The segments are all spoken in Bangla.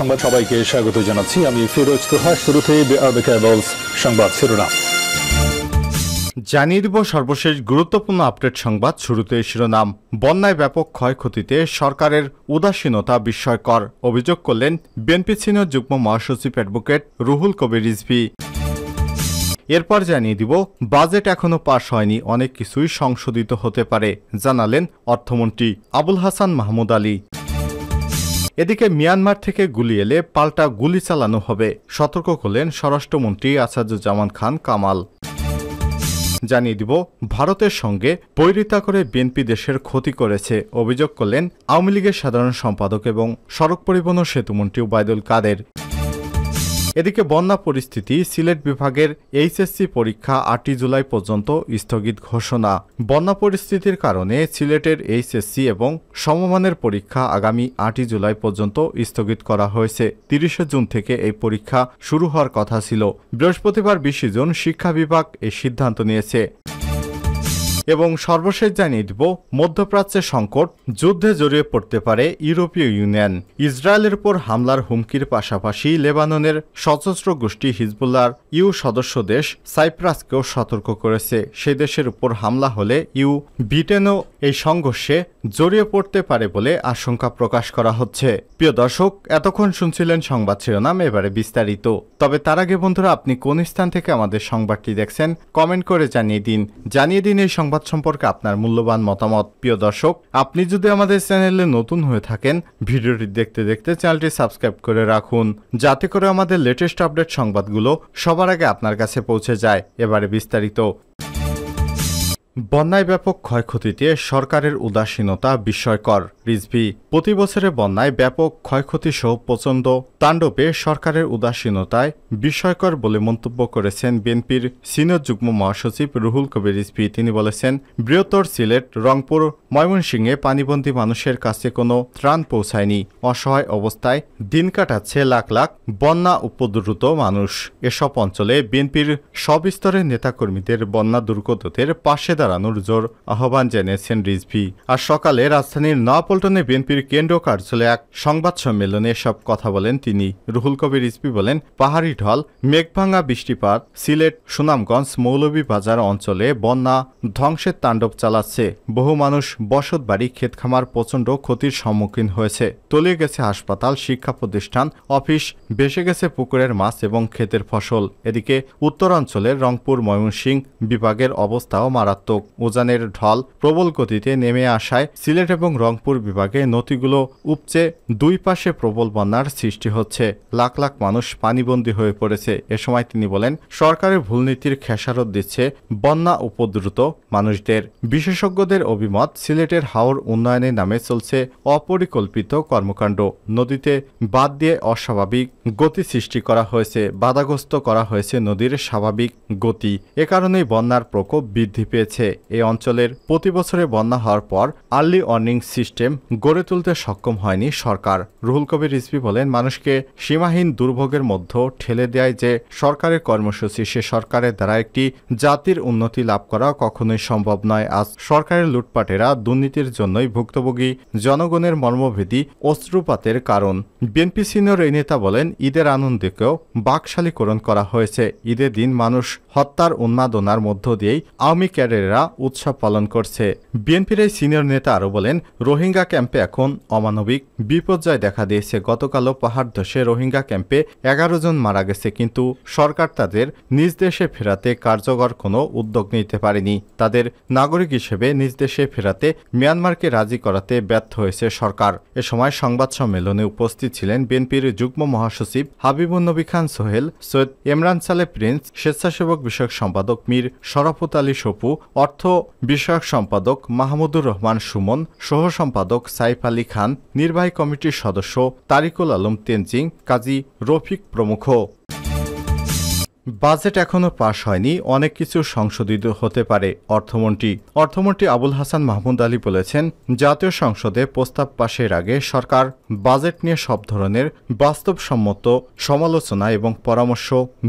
সংবাদ সবাইকে স্বাগত জানাচ্ছি আমি ফিরোজ তোহা শুরুতে সংবাদ শিরোনাম জানিয়ে দিব সর্বশেষ গুরুত্বপূর্ণ আপডেট সংবাদ শুরুতে শিরোনাম বন্যায় ব্যাপক ক্ষয়ক্ষতিতে সরকারের উদাসীনতা বিস্ময়কর অভিযোগ করলেন বিএনপি সিনিয়র যুগ্ম মহাসচিব অ্যাডভোকেট রুহুল কবির রিজভি এরপর জানিয়ে দিব বাজেট এখনও পাশ হয়নি অনেক কিছুই সংশোধিত হতে পারে জানালেন অর্থমন্ত্রী আবুল হাসান মাহমুদ আলী এদিকে মিয়ানমার থেকে গুলি এলে পাল্টা গুলি চালানো হবে সতর্ক করলেন স্বরাষ্ট্রমন্ত্রী আসাদুজ্জামান খান কামাল জানিয়ে দিব ভারতের সঙ্গে বৈরিতা করে বিএনপি দেশের ক্ষতি করেছে অভিযোগ করলেন আওয়ামী লীগের সাধারণ সম্পাদক এবং সড়ক পরিবহন সেতুমন্ত্রী ওবায়দুল কাদের এদিকে বন্যা পরিস্থিতি সিলেট বিভাগের এইচএসসি পরীক্ষা আটই জুলাই পর্যন্ত স্থগিত ঘোষণা বন্যা পরিস্থিতির কারণে সিলেটের এইচএসসি এবং সমমানের পরীক্ষা আগামী আটই জুলাই পর্যন্ত স্থগিত করা হয়েছে তিরিশে জুন থেকে এই পরীক্ষা শুরু হওয়ার কথা ছিল বৃহস্পতিবার বিশে জুন শিক্ষা বিভাগ এই সিদ্ধান্ত নিয়েছে এবং সর্বশেষ জানিয়ে দিব মধ্যপ্রাচ্যের সংকট যুদ্ধে জড়িয়ে পড়তে পারে ইউরোপীয় ইউনিয়ন ইসরায়েলের উপর হামলার হুমকির পাশাপাশি লেবাননের সশস্ত্র গোষ্ঠী হিজবুল্লার ইউ সদস্য দেশ সাইপ্রাসকেও সতর্ক করেছে সে দেশের উপর হামলা হলে ইউ ব্রিটেনও এই সংঘর্ষে জড়িয়ে পড়তে পারে বলে আশঙ্কা প্রকাশ করা হচ্ছে প্রিয় দর্শক এতক্ষণ শুনছিলেন সংবাদ শিরোনাম এবারে বিস্তারিত তবে তার আগে বন্ধুরা আপনি কোন স্থান থেকে আমাদের সংবাদটি দেখছেন কমেন্ট করে জানিয়ে দিন জানিয়ে দিন এই সংবাদ মতামত সম্পর্কে আপনার মূল্যবান মতামত প্রিয় দর্শক আপনি যদি আমাদের চ্যানেলে নতুন হয়ে থাকেন ভিডিওটি দেখতে দেখতে চ্যানেলটি সাবস্ক্রাইব করে রাখুন যাতে করে আমাদের লেটেস্ট আপডেট সংবাদগুলো সবার আগে আপনার কাছে পৌঁছে যায় এবারে বিস্তারিত বন্যায় ব্যাপক ক্ষয়ক্ষতিতে সরকারের উদাসীনতা বিস্ময়কর রিজভি প্রতি বছরে বন্যায় ব্যাপক ক্ষয়ক্ষতি সহ প্রচণ্ড তাণ্ডবে সরকারের উদাসীনতায় বিস্ময়কর বলে মন্তব্য করেছেন বিএনপির সিনিয়র যুগ্ম মহাসচিব রুহুল কবির রিজভি তিনি বলেছেন বৃহত্তর সিলেট রংপুর ময়মনসিংহে পানিবন্দী মানুষের কাছে কোনো ত্রাণ পৌঁছায়নি অসহায় অবস্থায় দিন কাটাচ্ছে লাখ লাখ বন্যা উপদ্রুত মানুষ এসব অঞ্চলে বিএনপির সবিস্তরের নেতাকর্মীদের বন্যা দুর্গতদের পাশে দাঁড়া দাঁড়ানোর জোর আহ্বান জানিয়েছেন রিজভি আর সকালে রাজধানীর নয়াপল্টনে বিএনপির কেন্দ্র কার্যালয়ে এক সংবাদ সম্মেলনে সব কথা বলেন তিনি রুহুল কবির রিজভি বলেন পাহাড়ি ঢল মেঘভাঙা বৃষ্টিপাত সিলেট সুনামগঞ্জ মৌলভীবাজার অঞ্চলে বন্যা ধ্বংসের তাণ্ডব চালাচ্ছে বহু মানুষ বসত বাড়ি ক্ষেতখামার প্রচণ্ড ক্ষতির সম্মুখীন হয়েছে তলিয়ে গেছে হাসপাতাল শিক্ষা প্রতিষ্ঠান অফিস বেসে গেছে পুকুরের মাছ এবং ক্ষেতের ফসল এদিকে উত্তরাঞ্চলের রংপুর ময়মনসিংহ বিভাগের অবস্থাও মারাত্মক ঢোক উজানের ঢল প্রবল গতিতে নেমে আসায় সিলেট এবং রংপুর বিভাগে নদীগুলো উপচে দুই পাশে প্রবল বন্যার সৃষ্টি হচ্ছে লাখ লাখ মানুষ পানিবন্দী হয়ে পড়েছে এ সময় তিনি বলেন সরকারের ভুল নীতির খেসারত দিচ্ছে বন্যা উপদ্রুত মানুষদের বিশেষজ্ঞদের অভিমত সিলেটের হাওর উন্নয়নের নামে চলছে অপরিকল্পিত কর্মকাণ্ড নদীতে বাদ দিয়ে অস্বাভাবিক গতি সৃষ্টি করা হয়েছে বাধাগ্রস্ত করা হয়েছে নদীর স্বাভাবিক গতি এ কারণেই বন্যার প্রকোপ বৃদ্ধি পেয়েছে হয়েছে এই অঞ্চলের প্রতি বছরে বন্যা হওয়ার পর আর্লি ওয়ার্নিং সিস্টেম গড়ে তুলতে সক্ষম হয়নি সরকার রুহুল কবির রিজভি বলেন মানুষকে সীমাহীন দুর্ভোগের মধ্যে ঠেলে দেয় যে সরকারের কর্মসূচি সে সরকারের দ্বারা একটি জাতির উন্নতি লাভ করা কখনোই সম্ভব নয় আজ সরকারের লুটপাটেরা দুর্নীতির জন্যই ভুক্তভোগী জনগণের মর্মভেদি অশ্রুপাতের কারণ বিএনপি সিনিয়র এই নেতা বলেন ঈদের আনন্দকেও বাকশালীকরণ করা হয়েছে ঈদের দিন মানুষ হত্যার উন্মাদনার মধ্য দিয়েই আওয়ামী ক্যাডের বাংলাদেশিরা উৎসব পালন করছে বিএনপির এই সিনিয়র নেতা আরও বলেন রোহিঙ্গা ক্যাম্পে এখন অমানবিক বিপর্যয় দেখা দিয়েছে গতকালও পাহাড় ধসে রোহিঙ্গা ক্যাম্পে এগারো জন মারা গেছে কিন্তু সরকার তাদের নিজ দেশে ফেরাতে কার্যকর কোনো উদ্যোগ নিতে পারেনি তাদের নাগরিক হিসেবে নিজ দেশে ফেরাতে মিয়ানমারকে রাজি করাতে ব্যর্থ হয়েছে সরকার এ সময় সংবাদ সম্মেলনে উপস্থিত ছিলেন বিএনপির যুগ্ম মহাসচিব হাবিবুল নবী খান সোহেল সৈয়দ ইমরান সালে প্রিন্স স্বেচ্ছাসেবক বিষয়ক সম্পাদক মীর শরফত আলী সপু অর্থ বিষয়ক সম্পাদক মাহমুদুর রহমান সুমন সহ সম্পাদক সাইফ আলী খান নির্বাহী কমিটির সদস্য তারিকুল আলম তেনজিং কাজী রফিক প্রমুখ বাজেট এখনও পাশ হয়নি অনেক কিছু সংশোধিত হতে পারে অর্থমন্ত্রী অর্থমন্ত্রী আবুল হাসান মাহমুদ আলী বলেছেন জাতীয় সংসদে প্রস্তাব পাশের আগে সরকার বাজেট নিয়ে সব ধরনের বাস্তবসম্মত সমালোচনা এবং পরামর্শ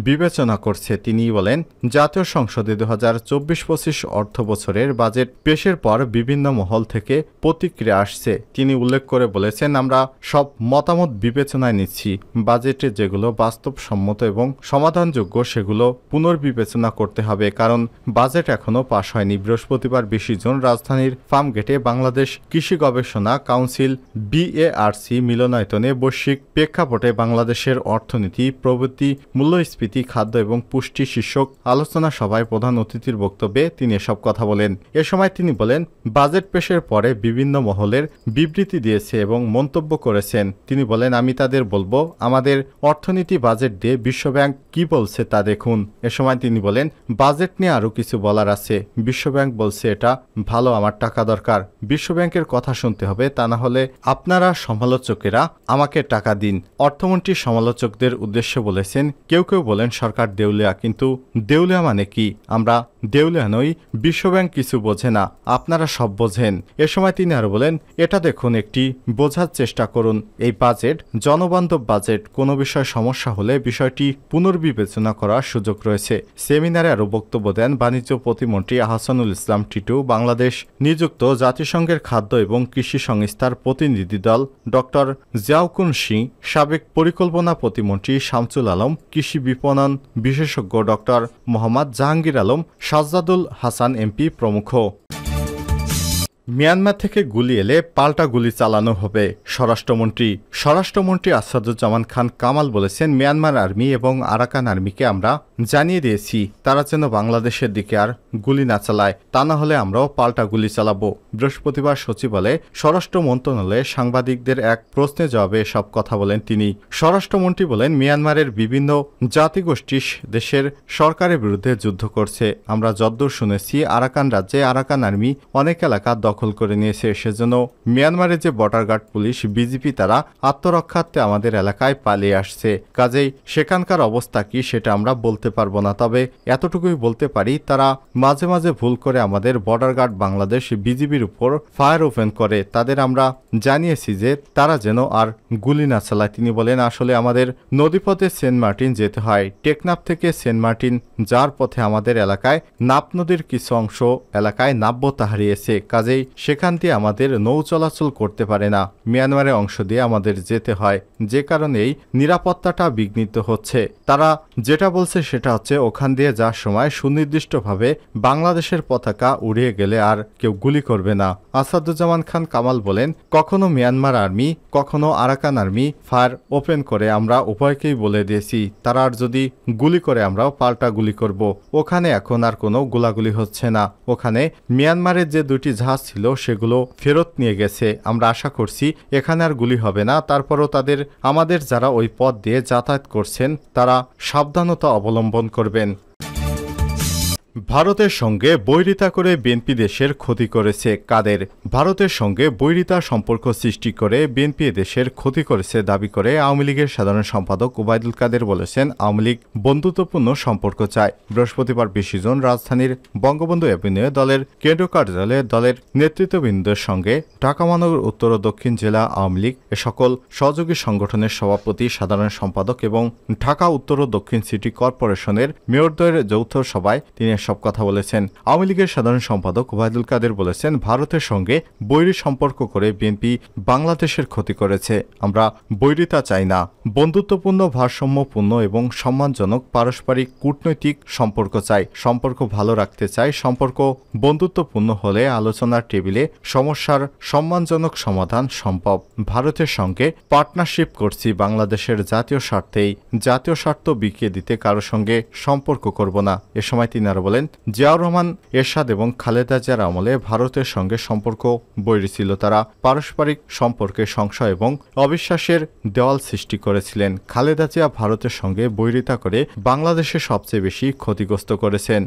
বিবেচনা করছে তিনি বলেন জাতীয় সংসদে দু হাজার চব্বিশ পঁচিশ অর্থ বছরের বাজেট পেশের পর বিভিন্ন মহল থেকে প্রতিক্রিয়া আসছে তিনি উল্লেখ করে বলেছেন আমরা সব মতামত বিবেচনায় নিচ্ছি বাজেটে যেগুলো বাস্তবসম্মত এবং সমাধানযোগ্য সেগুলো পুনর্বিবেচনা করতে হবে কারণ বাজেট এখনও পাশ হয়নি বৃহস্পতিবার বেশি জন রাজধানীর ফার্মগেটে বাংলাদেশ কৃষি গবেষণা কাউন্সিল বিএআরসি মিলনায়তনে বৈশ্বিক প্রেক্ষাপটে বাংলাদেশের অর্থনীতি প্রবৃত্তি মূল্যস্ফীতি খাদ্য এবং পুষ্টি শীর্ষক আলোচনা সভায় প্রধান অতিথির বক্তব্যে তিনি এসব কথা বলেন এ সময় তিনি বলেন বাজেট পেশের পরে বিভিন্ন মহলের বিবৃতি দিয়েছে এবং মন্তব্য করেছেন তিনি বলেন আমি তাদের বলবো আমাদের অর্থনীতি বাজেট দিয়ে বিশ্বব্যাংক কি বলছে তা দেখুন এ সময় তিনি বলেন বাজেট নিয়ে আরও কিছু বলার আছে বিশ্বব্যাংক বলছে এটা ভালো আমার টাকা দরকার বিশ্বব্যাংকের কথা শুনতে হবে তা না হলে আপনারা সমালোচকেরা আমাকে টাকা দিন অর্থমন্ত্রী সমালোচকদের উদ্দেশ্যে বলেছেন কেউ কেউ বলেন সরকার দেউলিয়া কিন্তু দেউলিয়া মানে কি আমরা দেউলিয়ানই বিশ্বব্যাংক কিছু বোঝে না আপনারা সব বোঝেন এ সময় তিনি আর বলেন এটা দেখুন একটি বোঝার চেষ্টা করুন এই বাজেট জনবান্ধব বাজেট কোনো বিষয় সমস্যা হলে বিষয়টি পুনর্বিবেচনা করার সুযোগ রয়েছে সেমিনারে আরও বক্তব্য দেন বাণিজ্য প্রতিমন্ত্রী আহসানুল ইসলাম টিটু বাংলাদেশ নিযুক্ত জাতিসংঘের খাদ্য এবং কৃষি সংস্থার প্রতিনিধি দল ডক্টর জিয়াউকুন সিং সাবেক পরিকল্পনা প্রতিমন্ত্রী শামসুল আলম কৃষি বিপণন বিশেষজ্ঞ ডক্টর মোহাম্মদ জাহাঙ্গীর আলম সাজ্জাদুল হাসান এমপি প্রমুখ মিয়ানমার থেকে গুলি এলে পাল্টা গুলি চালানো হবে স্বরাষ্ট্রমন্ত্রী স্বরাষ্ট্রমন্ত্রী আসাদুজ্জামান খান কামাল বলেছেন মিয়ানমার আর্মি এবং আরাকান আর্মিকে আমরা জানিয়ে দিয়েছি তারা যেন বাংলাদেশের দিকে আর গুলি না চালায় তা না হলে আমরাও পাল্টা গুলি চালাবো বৃহস্পতিবার সচিবালয়ে স্বরাষ্ট্র মন্ত্রণালয়ে সাংবাদিকদের এক প্রশ্নে জবাবে সব কথা বলেন তিনি স্বরাষ্ট্রমন্ত্রী বলেন মিয়ানমারের বিভিন্ন জাতিগোষ্ঠী দেশের সরকারের বিরুদ্ধে যুদ্ধ করছে আমরা যদ্দূর শুনেছি আরাকান রাজ্যে আরাকান আর্মি অনেক এলাকা দখল করে নিয়েছে সেজন্য মিয়ানমারের যে বর্ডার গার্ড পুলিশ বিজেপি তারা আত্মরক্ষার্থে আমাদের এলাকায় পালিয়ে আসছে কাজেই সেখানকার অবস্থা কি সেটা আমরা বলতে পারবো না তবে এতটুকুই বলতে পারি তারা মাঝে মাঝে ভুল করে আমাদের বর্ডার গার্ড বাংলাদেশ বিজিবির উপর ফায়ার ওপেন করে তাদের আমরা জানিয়েছি যে তারা যেন আর গুলি না চালায় তিনি বলেন আসলে আমাদের নদীপথে সেন্ট মার্টিন যেতে হয় টেকনাফ থেকে সেন্ট মার্টিন যার পথে আমাদের এলাকায় নাপ নদীর কিছু অংশ এলাকায় নাব্যতা হারিয়েছে কাজেই হলেই সেখান দিয়ে আমাদের নৌ চলাচল করতে পারে না মিয়ানমারে অংশ দিয়ে আমাদের যেতে হয় যে কারণেই নিরাপত্তাটা বিঘ্নিত হচ্ছে তারা যেটা বলছে সেটা হচ্ছে ওখান দিয়ে যাওয়ার সময় সুনির্দিষ্টভাবে বাংলাদেশের পতাকা উড়িয়ে গেলে আর কেউ গুলি করবে না আসাদুজ্জামান খান কামাল বলেন কখনো মিয়ানমার আর্মি কখনো আরাকান আর্মি ফায়ার ওপেন করে আমরা উভয়কেই বলে দিয়েছি তারা আর যদি গুলি করে আমরাও পাল্টা গুলি করব ওখানে এখন আর কোনো গোলাগুলি হচ্ছে না ওখানে মিয়ানমারের যে দুটি জাহাজ ছিল সেগুলো ফেরত নিয়ে গেছে আমরা আশা করছি এখানে আর গুলি হবে না তারপরও তাদের আমাদের যারা ওই পথ দিয়ে যাতায়াত করছেন তারা সাবধানতা অবলম্বন করবেন ভারতের সঙ্গে বৈরিতা করে বিএনপি দেশের ক্ষতি করেছে কাদের ভারতের সঙ্গে বৈরিতা সম্পর্ক সৃষ্টি করে বিএনপি দেশের ক্ষতি করেছে দাবি করে আওয়ামী লীগের সাধারণ সম্পাদক ওবায়দুল কাদের বলেছেন আওয়ামী লীগ বন্ধুত্বপূর্ণ সম্পর্ক চায় বৃহস্পতিবার বিশ জুন রাজধানীর বঙ্গবন্ধু অ্যাভিনিউ দলের কেন্দ্র কার্যালয়ে দলের নেতৃত্ববৃন্দের সঙ্গে ঢাকা মহানগর উত্তর ও দক্ষিণ জেলা আওয়ামী লীগ এ সকল সহযোগী সংগঠনের সভাপতি সাধারণ সম্পাদক এবং ঢাকা উত্তর ও দক্ষিণ সিটি কর্পোরেশনের মেয়রদ্বয়ের যৌথ সভায় তিনি এসব কথা বলেছেন আওয়ামী লীগের সাধারণ সম্পাদক ওবায়দুল কাদের বলেছেন ভারতের সঙ্গে বৈরী সম্পর্ক করে বিএনপি বাংলাদেশের ক্ষতি করেছে আমরা বৈরিতা চাই না বন্ধুত্বপূর্ণ ভারসাম্যপূর্ণ এবং সম্মানজনক পারস্পরিক কূটনৈতিক সম্পর্ক চাই সম্পর্ক ভালো রাখতে চাই সম্পর্ক বন্ধুত্বপূর্ণ হলে আলোচনার টেবিলে সমস্যার সম্মানজনক সমাধান সম্ভব ভারতের সঙ্গে পার্টনারশিপ করছি বাংলাদেশের জাতীয় স্বার্থেই জাতীয় স্বার্থ বিকিয়ে দিতে কারো সঙ্গে সম্পর্ক করব না এ সময় তিনি আরো বলেন জিয়াউর রহমান এরশাদ এবং খালেদা জিয়ার আমলে ভারতের সঙ্গে সম্পর্ক বৈরিছিল ছিল তারা পারস্পরিক সম্পর্কে সংশয় এবং অবিশ্বাসের দেওয়াল সৃষ্টি করেছিলেন খালেদা জিয়া ভারতের সঙ্গে বৈরিতা করে বাংলাদেশে সবচেয়ে বেশি ক্ষতিগ্রস্ত করেছেন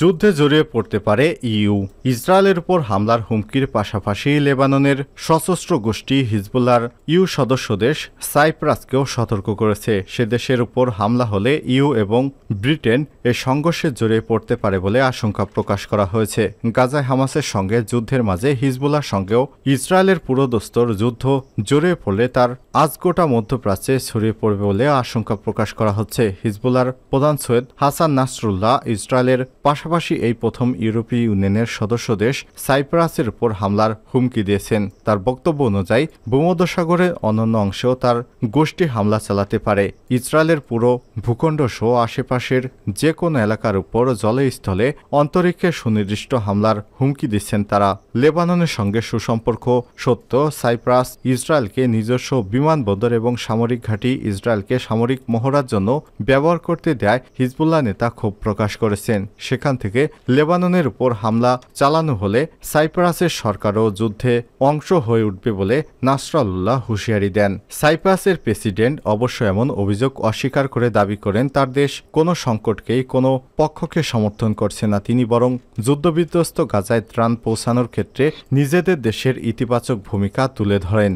যুদ্ধে জড়িয়ে পড়তে পারে ইউ ইসরায়েলের উপর হামলার হুমকির পাশাপাশি লেবাননের সশস্ত্র গোষ্ঠী হিজবুল্লার ইউ সদস্য দেশ সাইপ্রাসকেও সতর্ক করেছে সে দেশের উপর হামলা হলে ইউ এবং ব্রিটেন এ সংঘর্ষে জড়িয়ে পড়তে পারে বলে আশঙ্কা প্রকাশ করা হয়েছে গাজায় হামাসের সঙ্গে যুদ্ধের মাঝে হিজবুল্লার সঙ্গেও ইসরায়েলের পুরোদস্তর যুদ্ধ জড়িয়ে পড়লে তার আজ গোটা মধ্যপ্রাচ্যে ছড়িয়ে পড়বে বলে আশঙ্কা প্রকাশ করা হচ্ছে হিজবুল্লার প্রধান সৈয়দ হাসান নাসরুল্লাহ ইসরায়েলের পাশ পাশাপাশি এই প্রথম ইউরোপীয় ইউনিয়নের সদস্য দেশ সাইপ্রাসের উপর হামলার হুমকি দিয়েছেন তার বক্তব্য অনুযায়ী ভূমধ্যসাগরের অন্যান্য অংশেও তার গোষ্ঠী হামলা চালাতে পারে ইসরায়েলের পুরো ভূখণ্ড সহ আশেপাশের যে কোনো এলাকার উপর জলস্থলে অন্তরিক্ষে সুনির্দিষ্ট হামলার হুমকি দিচ্ছেন তারা লেবাননের সঙ্গে সুসম্পর্ক সত্য সাইপ্রাস ইসরায়েলকে নিজস্ব বিমানবন্দর এবং সামরিক ঘাঁটি ইসরায়েলকে সামরিক মহড়ার জন্য ব্যবহার করতে দেয় হিজবুল্লাহ নেতা ক্ষোভ প্রকাশ করেছেন সেখানে সেখান থেকে লেবাননের উপর হামলা চালানো হলে সাইপ্রাসের সরকারও যুদ্ধে অংশ হয়ে উঠবে বলে নাসরাল্লাহ হুঁশিয়ারি দেন সাইপ্রাসের প্রেসিডেন্ট অবশ্য এমন অভিযোগ অস্বীকার করে দাবি করেন তার দেশ কোনো সংকটকেই কোনো পক্ষকে সমর্থন করছে না তিনি বরং যুদ্ধবিধ্বস্ত গাজায় ত্রাণ পৌঁছানোর ক্ষেত্রে নিজেদের দেশের ইতিবাচক ভূমিকা তুলে ধরেন